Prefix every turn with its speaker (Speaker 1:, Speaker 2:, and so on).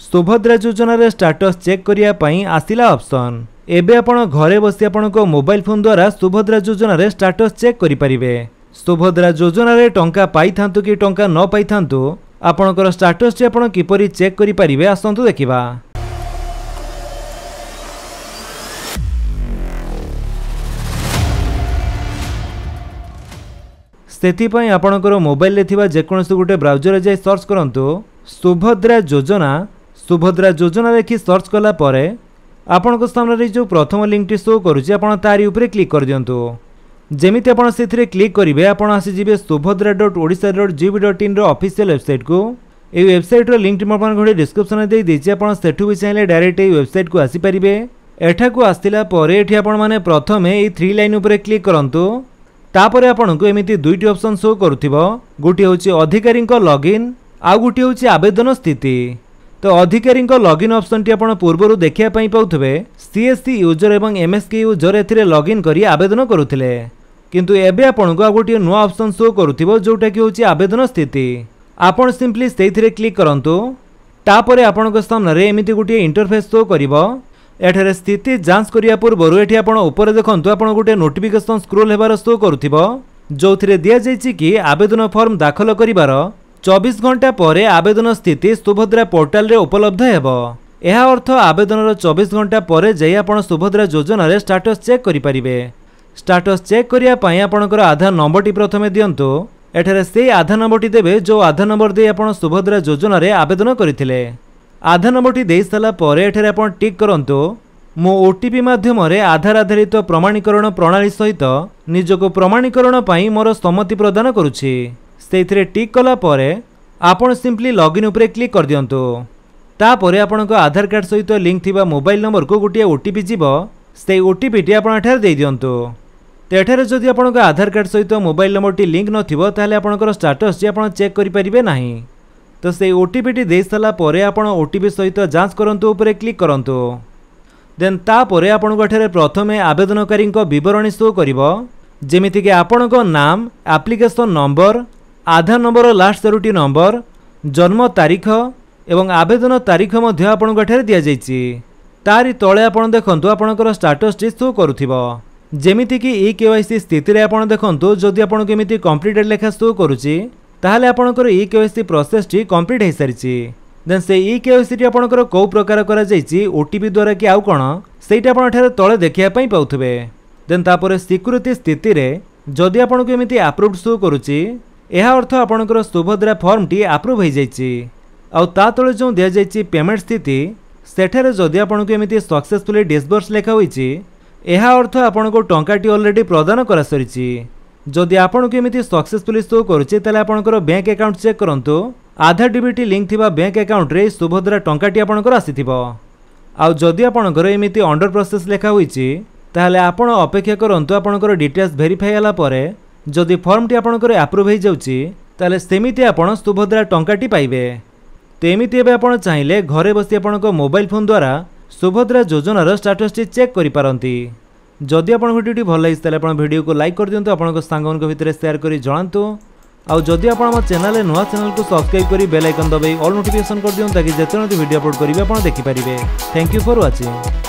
Speaker 1: ସୁଭଦ୍ରା ଯୋଜନାରେ status check କରିବା ପାଇଁ ଆସିଲା ଅପସନ୍ ଏବେ ଆପଣ ଘରେ ବସି ଆପଣଙ୍କ ମୋବାଇଲ ଫୋନ୍ ଦ୍ୱାରା ସୁଭଦ୍ରା ଯୋଜନାରେ ଷ୍ଟାଟସ୍ ଚେକ୍ କରିପାରିବେ ସୁଭଦ୍ରା ଯୋଜନାରେ ଟଙ୍କା ପାଇଥାନ୍ତୁ କି ଟଙ୍କା ନ ପାଇଥାନ୍ତୁ ଆପଣଙ୍କର ଷ୍ଟାଟସ୍ଟି ଆପଣ କିପରି ଚେକ୍ କରିପାରିବେ ଆସନ୍ତୁ ଦେଖିବା ସେଥିପାଇଁ ଆପଣଙ୍କର ମୋବାଇଲରେ ଥିବା ଯେକୌଣସି ଗୋଟେ ବ୍ରାଉଜରରେ ଯାଇ ସର୍ଚ୍ଚ କରନ୍ତୁ ସୁଭଦ୍ରା ଯୋଜନା ସୁଭଦ୍ରା ଯୋଜନା ଲେଖି ସର୍ଚ୍ଚ କଲା ପରେ ଆପଣଙ୍କ ସାମ୍ନାରେ ଯେଉଁ ପ୍ରଥମ ଲିଙ୍କଟି ଶୋ କରୁଛି ଆପଣ ତାରି ଉପରେ କ୍ଲିକ୍ କରିଦିଅନ୍ତୁ ଯେମିତି ଆପଣ ସେଥିରେ କ୍ଲିକ୍ କରିବେ ଆପଣ ଆସିଯିବେ Subhadra dot Odisha dot GB dot ଇନ୍ର ଅଫିସିଆଲ୍ ୱେବସାଇଟ୍କୁ ଏହି ୱେବସାଇଟ୍ର ଲିଙ୍କଟି ମୁଁ ଆପଣଙ୍କ ଘରେ ଡିସ୍କ୍ରିପ୍ସନ୍ରେ ଦେଇଦେଇଛି ଆପଣ ସେଠୁ ବି ଚାହିଁଲେ ଡାଇରେକ୍ଟ ଏହି ୱେବସାଇଟ୍କୁ ଆସିପାରିବେ ଏଠାକୁ ଆସିଲା ପରେ ଏଠି ଆପଣମାନେ ପ୍ରଥମେ ଏହି ଥ୍ରୀ ଲାଇନ୍ ଉପରେ କ୍ଲିକ୍ କରନ୍ତୁ ତାପରେ ଆପଣଙ୍କୁ ଏମିତି ଦୁଇଟି ଅପସନ୍ ଶୋ କରୁଥିବ ଗୋଟିଏ ହେଉଛି ଅଧିକାରୀଙ୍କ ଲଗ୍ଇନ୍ ଆଉ ଗୋଟିଏ ହେଉଛି ଆବେଦନ ସ୍ଥିତି ତ ଅଧିକାରୀଙ୍କ ଲଗ୍ଇନ୍ ଅପ୍ସନ୍ଟି ଆପଣ ପୂର୍ବରୁ ଦେଖିବା ପାଇଁ ପାଉଥିବେ ସିଏସ୍ସି ୟୁଜର୍ ଏବଂ ଏମ୍ ଏସ୍ କେ ୟୁଜର୍ ଏଥିରେ ଲଗ୍ଇନ୍ କରି ଆବେଦନ କରୁଥିଲେ କିନ୍ତୁ ଏବେ ଆପଣଙ୍କୁ ଆଉ ଗୋଟିଏ ନୂଆ ଅପ୍ସନ୍ ଶୋ କରୁଥିବ ଯେଉଁଟାକି ହେଉଛି ଆବେଦନ ସ୍ଥିତି ଆପଣ ସିମ୍ପଲି ସେଇଥିରେ କ୍ଲିକ୍ କରନ୍ତୁ ତାପରେ ଆପଣଙ୍କ ସାମ୍ନାରେ ଏମିତି ଗୋଟିଏ ଇଣ୍ଟରଫେସ୍ ଶୋ କରିବ ଏଠାରେ ସ୍ଥିତି ଯାଞ୍ଚ କରିବା ପୂର୍ବରୁ ଏଠି ଆପଣ ଉପରେ ଦେଖନ୍ତୁ ଆପଣ ଗୋଟିଏ ନୋଟିଫିକେସନ୍ ସ୍କ୍ରୋଲ୍ ହେବାର ଶୋ କରୁଥିବ ଯେଉଁଥିରେ ଦିଆଯାଇଛି କି ଆବେଦନ ଫର୍ମ ଦାଖଲ କରିବାର ଚବିଶ ଘଣ୍ଟା ପରେ ଆବେଦନ ସ୍ଥିତି ସୁଭଦ୍ରା ପୋର୍ଟାଲରେ ଉପଲବ୍ଧ ହେବ ଏହା ଅର୍ଥ ଆବେଦନର ଚବିଶ ଘଣ୍ଟା ପରେ ଯାଇ ଆପଣ ସୁଭଦ୍ରା ଯୋଜନାରେ ଷ୍ଟାଟସ୍ ଚେକ୍ କରିପାରିବେ ଷ୍ଟାଟସ୍ ଚେକ୍ କରିବା ପାଇଁ ଆପଣଙ୍କର ଆଧାର ନମ୍ବରଟି ପ୍ରଥମେ ଦିଅନ୍ତୁ ଏଠାରେ ସେହି ଆଧାର ନମ୍ବରଟି ଦେବେ ଯେଉଁ ଆଧାର ନମ୍ବର ଦେଇ ଆପଣ ସୁଭଦ୍ରା ଯୋଜନାରେ ଆବେଦନ କରିଥିଲେ ଆଧାର ନମ୍ବରଟି ଦେଇସାରିଲା ପରେ ଏଠାରେ ଆପଣ ଟିକ୍ କରନ୍ତୁ ମୁଁ ଓ ଟି ପି ମାଧ୍ୟମରେ ଆଧାର ଆଧାରିତ ପ୍ରମାଣୀକରଣ ପ୍ରଣାଳୀ ସହିତ ନିଜକୁ ପ୍ରମାଣୀକରଣ ପାଇଁ ମୋର ସମ୍ମତି ପ୍ରଦାନ କରୁଛି ସେଇଥିରେ ଟିକ୍ କଲା ପରେ ଆପଣ ସିମ୍ପଲି ଲଗ୍ଇନ୍ ଉପରେ କ୍ଲିକ୍ କରିଦିଅନ୍ତୁ ତାପରେ ଆପଣଙ୍କ ଆଧାର କାର୍ଡ଼ ସହିତ ଲିଙ୍କ୍ ଥିବା ମୋବାଇଲ ନମ୍ବରକୁ ଗୋଟିଏ ଓ ଟି ପି ଯିବ ସେଇ ଓ ଟି ପିଟି ଆପଣ ଏଠାରେ ଦେଇଦିଅନ୍ତୁ ତ ଏଠାରେ ଯଦି ଆପଣଙ୍କ ଆଧାର କାର୍ଡ଼ ସହିତ ମୋବାଇଲ ନମ୍ବରଟି ଲିଙ୍କ୍ ନଥିବ ତାହେଲେ ଆପଣଙ୍କର ଷ୍ଟାଟସ୍ଟି ଆପଣ ଚେକ୍ କରିପାରିବେ ନାହିଁ ତ ସେଇ ଓ ଟି ପିଟି ଦେଇସାରିଲା ପରେ ଆପଣ ଓ ଟି ପି ସହିତ ଯାଞ୍ଚ କରନ୍ତୁ ଉପରେ କ୍ଲିକ୍ କରନ୍ତୁ ଦେନ୍ ତାପରେ ଆପଣଙ୍କ ଏଠାରେ ପ୍ରଥମେ ଆବେଦନକାରୀଙ୍କ ବିବରଣୀ ଶୋ କରିବ ଯେମିତିକି ଆପଣଙ୍କ ନାମ application number Aadhaar number last চারোটি নম্বর জন্ম তারিখ এবং আবেদন তারিখ মধ্যে আপনার এখানে দিয়েছে তারি তলে আপনার দেখুন আপনার স্টাটসটি শো করুব যেমিতিকি ই e কেওয়াইসি স্থিতিরে আপনার দেখুন যদি আপনার এমনি কমপ্লিটেড লেখা শো করুচি তাহলে আপনার ই কেওয়াইসি প্রসেসটি কমপ্লিট হয়ে সারিছে দেন সেই ই e কেওয়াইসিটি আপনার কেউ প্রকার করা যাইছি ওটিপি দ্বারা কি আউ কোণ সেইটা আপনার এখানে তলে দেখা পাউবে দেন তাপরে স্বীকৃতি স্থিতিরে যদি আপনার এমনি আপ্রুভড শো করুচি ଏହା ଅର୍ଥ ଆପଣଙ୍କର ସୁଭଦ୍ରା ଫର୍ମଟି ଆପ୍ରୁଭ୍ ହୋଇଯାଇଛି ଆଉ ତା ତଳେ ଯେଉଁ ଦିଆଯାଇଛି ପେମେଣ୍ଟ ସ୍ଥିତି ସେଠାରେ ଯଦି ଆପଣଙ୍କୁ ଏମିତି ସକ୍ସେସଫୁଲି ଡିସବର୍ସ ଲେଖା ହୋଇଛି ଏହା ଅର୍ଥ ଆପଣଙ୍କୁ ଟଙ୍କାଟି ଅଲରେଡ଼ି ପ୍ରଦାନ କରାସରିଛି ଯଦି ଆପଣଙ୍କୁ ଏମିତି ସକ୍ସେସଫୁଲି ସୋ କରୁଛି ତାହେଲେ ଆପଣଙ୍କର ବ୍ୟାଙ୍କ ଆକାଉଣ୍ଟ ଚେକ୍ କରନ୍ତୁ ଆଧାର ଡିବିଟି ଲିଙ୍କ୍ ଥିବା ବ୍ୟାଙ୍କ ଆକାଉଣ୍ଟରେ ସୁଭଦ୍ରା ଟଙ୍କାଟି ଆପଣଙ୍କର ଆସିଥିବ ଆଉ ଯଦି ଆପଣଙ୍କର ଏମିତି ଅଣ୍ଡର ପ୍ରୋସେସ୍ ଲେଖା ହୋଇଛି ତାହେଲେ ଆପଣ ଅପେକ୍ଷା କରନ୍ତୁ ଆପଣଙ୍କର ଡିଟେଲ୍ସ ଭେରିଫାଇ ହେଲା ପରେ ଯଦି ଫର୍ମଟି ଆପଣଙ୍କର ଆପ୍ରୁଭ୍ ହୋଇଯାଉଛି ତାହେଲେ ସେମିତି ଆପଣ ସୁଭଦ୍ରା ଟଙ୍କାଟି ପାଇବେ ତ ଏମିତି ଏବେ ଆପଣ ଚାହିଁଲେ ଘରେ ବସି ଆପଣଙ୍କ ମୋବାଇଲ ଫୋନ୍ ଦ୍ୱାରା ସୁଭଦ୍ରା ଯୋଜନାର ଷ୍ଟାଟସ୍ଟି ଚେକ୍ କରିପାରନ୍ତି ଯଦି ଆପଣଙ୍କ ଭିଡ଼ିଓଟି ଭଲ ଲାଗିଛି ତାହେଲେ ଆପଣ ଭିଡ଼ିଓକୁ ଲାଇକ୍ କରିଦିଅନ୍ତୁ ଆପଣଙ୍କ ସାଙ୍ଗମାନଙ୍କ ଭିତରେ ସେୟାର କରି ଜଣାନ୍ତୁ ଆଉ ଯଦି ଆପଣ ଆମ ଚ୍ୟାନେଲରେ ନୂଆ ଚ୍ୟାନେଲକୁ ସବସ୍କ୍ରାଇବ୍ କରି ବେଲ୍ ଆଇକନ୍ ଦବାଇ ଅଲ୍ ନୋଟିଫିକେସନ୍ କରିଦିଅନ୍ତୁ ତାକି ଯେତେବେଳେ ଭିଡ଼ିଓ ଅପଲୋଡ଼ କରିବେ ଆପଣ ଦେଖିପାରିବେ ଥ୍ୟାଙ୍କ ୟୁ ଫର୍ ୱାଚିଂ